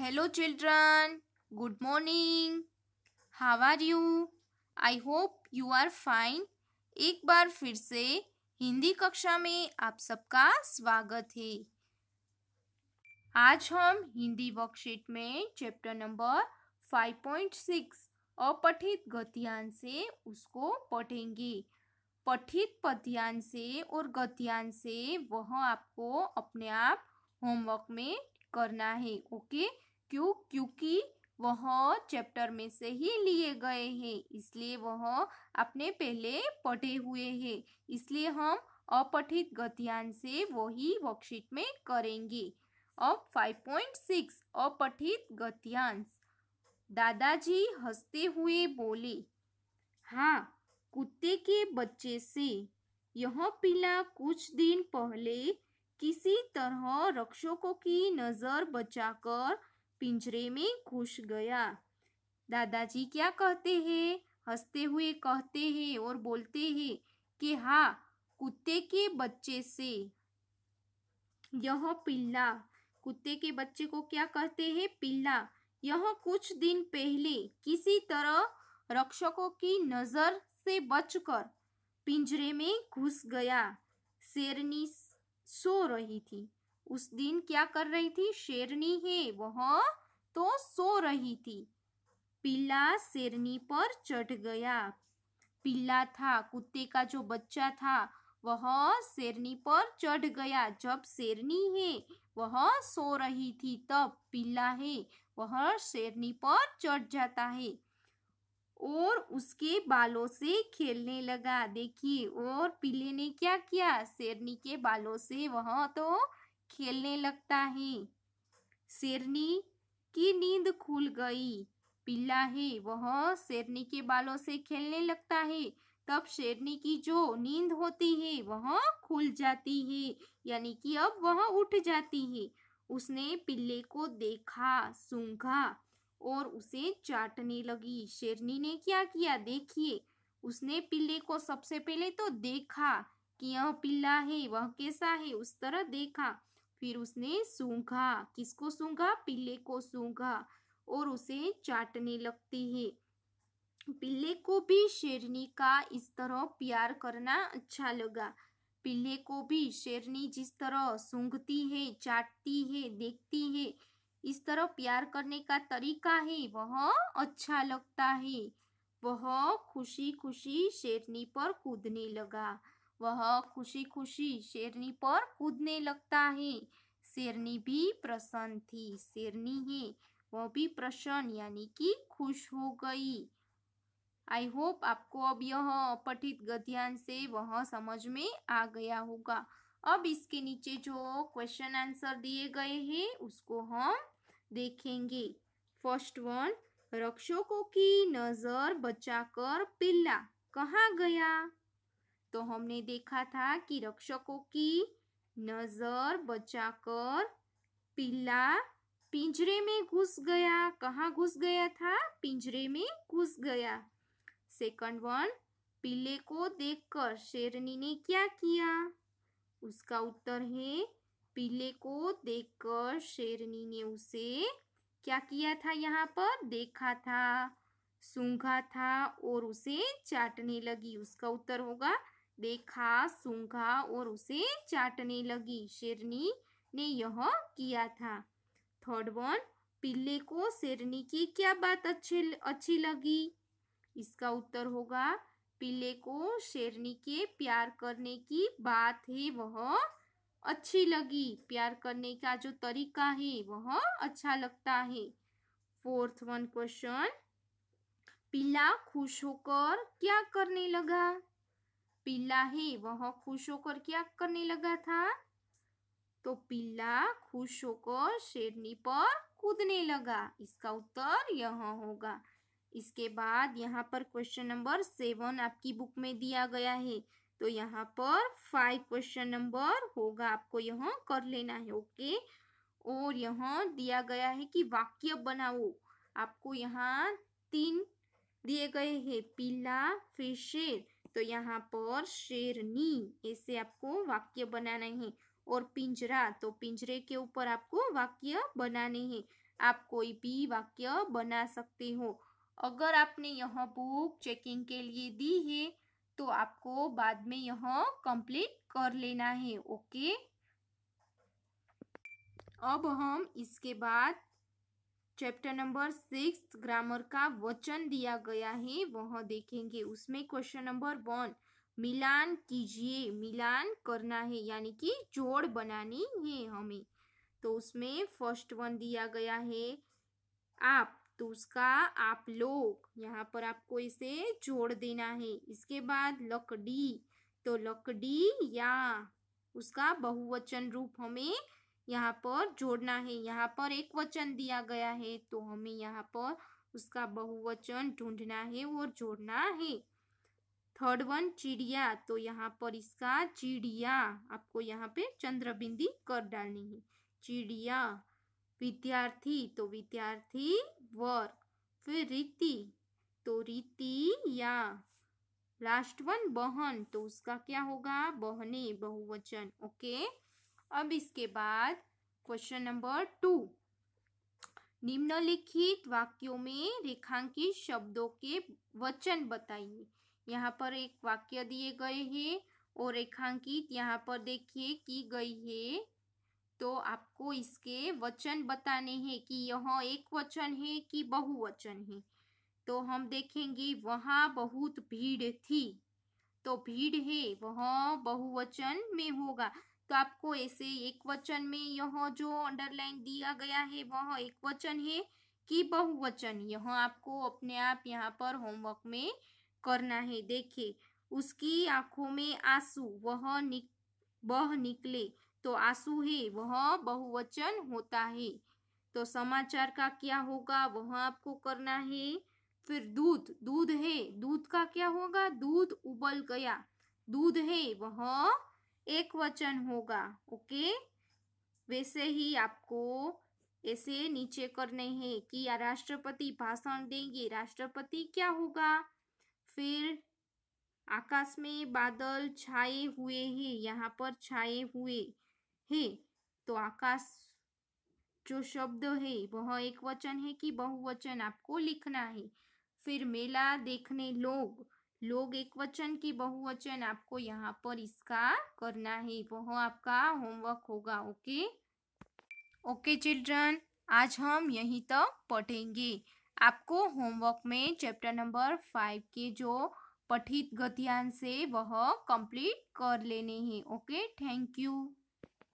hello children good morning how are you I hope you are fine एक बार फिर से हिंदी कक्षा में आप सबका स्वागत है आज हम हिंदी वर्कशीट में चैप्टर नंबर 5.6 अपठित गतियान से उसको पढ़ेंगे पठित पद्यान से और गतियान से वह आपको अपने आप होमवर्क में करना है ओके क्यों क्योंकि वह चैप्टर में से ही लिए गए हैं इसलिए वह अपने पहले पढ़े हुए हैं इसलिए हम अपठित गतियान से वही वर्कशीट में करेंगे अब 5.6 अपठित गतियांश दादाजी हंसते हुए बोले हाँ कुत्ते के बच्चे से यह पिला कुछ दिन पहले किसी तरह रक्षकों की नज़र बचाकर पिंजरे में घुस गया दादाजी क्या कहते हैं हंसते हुए कहते हैं और बोलते हैं कि हाँ कुत्ते के बच्चे से यह पिल्ला कुत्ते के बच्चे को क्या कहते हैं पिल्ला यह कुछ दिन पहले किसी तरह रक्षकों की नजर से बचकर पिंजरे में घुस गया शेरनी सो रही थी उस दिन क्या कर रही थी शेरनी है वह तो सो रही थी पिल्ला शेरनी पर चढ़ गया पिल्ला था कुत्ते का जो बच्चा था वह शेरनी पर चढ़ गया जब शेरनी है वह सो रही थी तब पिल्ला है वह शेरनी पर चढ़ जाता है और उसके बालों से खेलने लगा देखिए और पिल्ले ने क्या किया शेरनी के बालों से वह तो खेलने लगता है शेरनी की नींद खुल गई पिल्ला है वह शेरनी के बालों से खेलने लगता है तब शेरनी की जो नींद होती है वह खुल जाती है यानी कि अब वह उठ जाती है उसने पिल्ले को देखा सूंघा और उसे चाटने लगी शेरनी ने क्या किया देखिए उसने पिल्ले को सबसे पहले तो देखा कि यह पिल्ला है वह कैसा है उस तरह देखा फिर उसने सूंघा किसको सूंघा पिल्ले को सूंघा और उसे चाटने लगती है पिल्ले को भी शेरनी का इस तरह प्यार करना अच्छा लगा पिल्ले को भी शेरनी जिस तरह सूंघती है चाटती है देखती है इस तरह प्यार करने का तरीका है वह अच्छा लगता है वह खुशी खुशी शेरनी पर कूदने लगा वह खुशी खुशी शेरनी पर कूदने लगता है शेरनी भी प्रसन्न थी शेरनी है वह भी प्रसन्न यानी कि खुश हो गई आई होप आपको अब यह अपठित गद्यांश से वह समझ में आ गया होगा अब इसके नीचे जो क्वेश्चन आंसर दिए गए हैं उसको हम देखेंगे फर्स्ट वन रक्षकों की नज़र बचाकर पिल्ला कहाँ गया तो हमने देखा था कि रक्षकों की नजर बचाकर पिल्ला पिंजरे में घुस गया कहाँ घुस गया था पिंजरे में घुस गया सेकंड वन पिल्ले को देखकर शेरनी ने क्या किया उसका उत्तर है पिल्ले को देखकर शेरनी ने उसे क्या किया था यहाँ पर देखा था सूंघा था और उसे चाटने लगी उसका उत्तर होगा देखा सूंघा और उसे चाटने लगी शेरनी ने यह किया था थर्ड वन पिल्ले को शेरनी की क्या बात अच्छी अच्छी लगी इसका उत्तर होगा पिल्ले को शेरनी के प्यार करने की बात है वह अच्छी लगी प्यार करने का जो तरीका है वह अच्छा लगता है फोर्थ वन क्वेश्चन पिल्ला खुश होकर क्या करने लगा पीला ही वह खुश होकर क्या करने लगा था तो पीला खुश होकर शेरनी पर कूदने लगा इसका उत्तर यह होगा इसके बाद यहाँ पर क्वेश्चन नंबर सेवन आपकी बुक में दिया गया है तो यहाँ पर फाइव क्वेश्चन नंबर होगा आपको यह कर लेना है ओके और यहाँ दिया गया है कि वाक्य बनाओ आपको यहाँ तीन दिए गए हैं पीला फिर शेर तो यहाँ पर शेरनी ऐसे आपको वाक्य बनाना है और पिंजरा तो पिंजरे के ऊपर आपको वाक्य बनाने हैं आप कोई भी वाक्य बना सकते हो अगर आपने यह बुक चेकिंग के लिए दी है तो आपको बाद में यह कंप्लीट कर लेना है ओके अब हम इसके बाद चैप्टर नंबर सिक्स ग्रामर का वचन दिया गया है वह देखेंगे उसमें क्वेश्चन नंबर वन मिलान कीजिए मिलान करना है यानी कि जोड़ बनानी है हमें तो उसमें फर्स्ट वन दिया गया है आप तो उसका आप लोग यहाँ पर आपको इसे जोड़ देना है इसके बाद लकड़ी तो लकड़ी या उसका बहुवचन रूप हमें यहाँ पर जोड़ना है यहाँ पर एक वचन दिया गया है तो हमें यहाँ पर उसका बहुवचन ढूंढना है और जोड़ना है थर्ड वन चिड़िया तो यहाँ पर इसका चिड़िया आपको यहाँ पे चंद्रबिंदी कर डालनी है चिड़िया विद्यार्थी तो विद्यार्थी वर्ग फिर रीति तो रीति या लास्ट वन बहन तो उसका क्या होगा बहने बहुवचन ओके अब इसके बाद क्वेश्चन नंबर टू निम्नलिखित वाक्यों में रेखांकित शब्दों के वचन बताइए यहाँ पर एक वाक्य दिए गए हैं और रेखांकित यहाँ पर देखिए की गई है तो आपको इसके वचन बताने हैं कि यह एक वचन है कि बहुवचन है तो हम देखेंगे वहाँ बहुत भीड़ थी तो भीड़ है वह बहुवचन में होगा तो आपको ऐसे एक वचन में यह जो अंडरलाइन दिया गया है वह एक वचन है कि बहुवचन यह आपको अपने आप यहाँ पर होमवर्क में करना है देखिए उसकी आंखों में आंसू वह निक बह निकले तो आंसू है वह बहुवचन होता है तो समाचार का क्या होगा वह आपको करना है फिर दूध दूध है दूध का क्या होगा दूध उबल गया दूध है वह एक वचन होगा ओके वैसे ही आपको ऐसे नीचे करने हैं कि राष्ट्रपति भाषण देंगे राष्ट्रपति क्या होगा फिर आकाश में बादल छाए हुए हैं यहाँ पर छाए हुए हैं तो आकाश जो शब्द है वह एक वचन है कि बहुवचन आपको लिखना है फिर मेला देखने लोग लोग एक वचन की बहुवचन आपको यहाँ पर इसका करना है वह आपका होमवर्क होगा ओके ओके चिल्ड्रन आज हम यहीं तक तो पढ़ेंगे आपको होमवर्क में चैप्टर नंबर फाइव के जो पठित गतियांश है वह कंप्लीट कर लेने हैं ओके थैंक यू